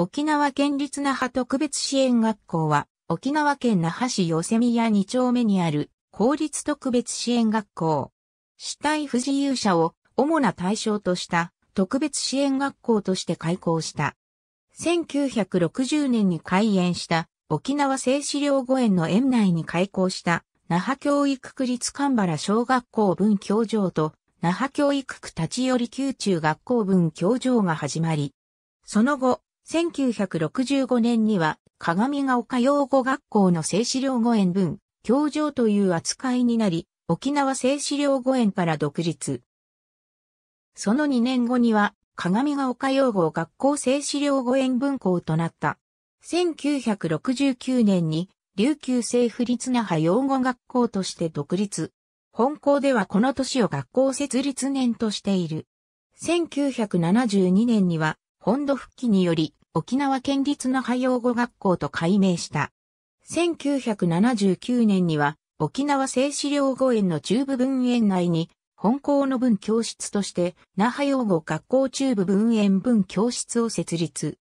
沖縄県立那覇特別支援学校は、沖縄県那覇市寄せ宮2丁目にある公立特別支援学校。死体不自由者を主な対象とした特別支援学校として開校した。1960年に開園した沖縄製止療護園の園内に開校した那覇教育区立神原小学校分教場と那覇教育区立ち寄り宮中学校分教場が始まり、その後、1965年には、鏡ヶ丘養護学校の静止療護園分、教場という扱いになり、沖縄静止療護園から独立。その2年後には、鏡ヶ丘養護学校静止療護園分校となった。1969年に、琉球政府立那覇養護学校として独立。本校ではこの年を学校設立年としている。1972年には本土復帰により沖縄県立那覇養護学校と改名した。1979年には沖縄製止療護園の中部分園内に本校の分教室として那覇養護学校中部分園分教室を設立。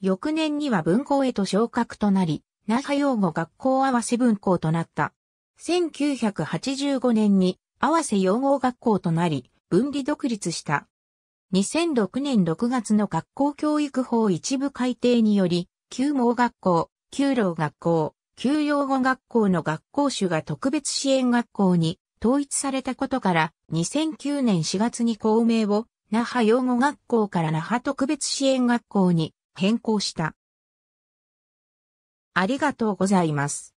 翌年には分校へと昇格となり、那覇養護学校合わせ分校となった。1985年に合わせ養護学校となり、分離独立した。2006年6月の学校教育法一部改定により、旧盲学校、旧老学校、旧養護学校の学校種が特別支援学校に統一されたことから、2009年4月に校名を、那覇養護学校から那覇特別支援学校に変更した。ありがとうございます。